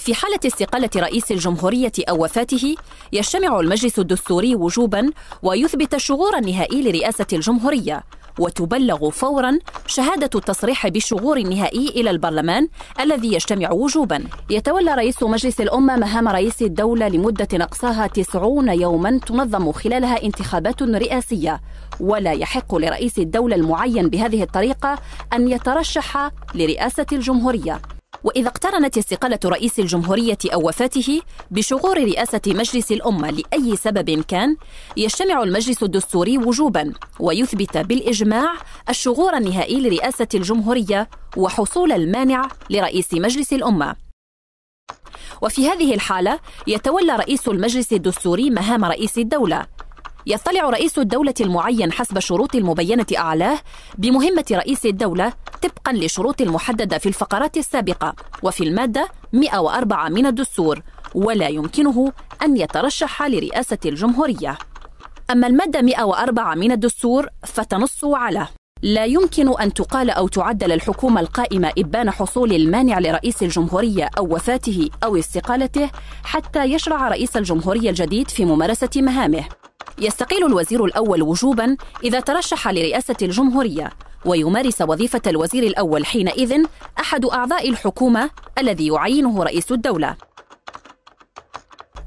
في حالة استقالة رئيس الجمهورية أو وفاته يجتمع المجلس الدستوري وجوبا ويثبت الشغور النهائي لرئاسة الجمهورية وتبلغ فورا شهادة التصريح بالشغور النهائي إلى البرلمان الذي يجتمع وجوبا يتولى رئيس مجلس الأمة مهام رئيس الدولة لمدة أقصاها 90 يوما تنظم خلالها انتخابات رئاسية ولا يحق لرئيس الدولة المعين بهذه الطريقة أن يترشح لرئاسة الجمهورية وإذا اقترنت استقالة رئيس الجمهورية أو وفاته بشغور رئاسة مجلس الأمة لأي سبب كان يجتمع المجلس الدستوري وجوبا ويثبت بالإجماع الشغور النهائي لرئاسة الجمهورية وحصول المانع لرئيس مجلس الأمة وفي هذه الحالة يتولى رئيس المجلس الدستوري مهام رئيس الدولة. يطلع رئيس الدولة المعين حسب الشروط المبينة أعلاه بمهمة رئيس الدولة طبقا لشروط المحددة في الفقرات السابقة وفي المادة 104 من الدستور ولا يمكنه أن يترشح لرئاسة الجمهورية أما المادة 104 من الدستور فتنص على لا يمكن أن تقال أو تعدل الحكومة القائمة إبان حصول المانع لرئيس الجمهورية أو وفاته أو استقالته حتى يشرع رئيس الجمهورية الجديد في ممارسة مهامه. يستقيل الوزير الأول وجوبا إذا ترشح لرئاسة الجمهورية ويمارس وظيفة الوزير الأول حينئذ أحد أعضاء الحكومة الذي يعينه رئيس الدولة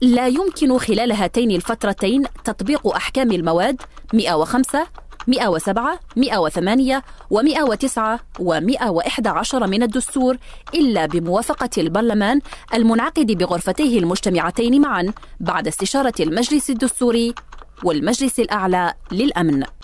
لا يمكن خلال هاتين الفترتين تطبيق أحكام المواد 105 107 108 و109 و111 من الدستور إلا بموافقة البرلمان المنعقد بغرفتيه المجتمعتين معا بعد استشارة المجلس الدستوري والمجلس الأعلى للأمن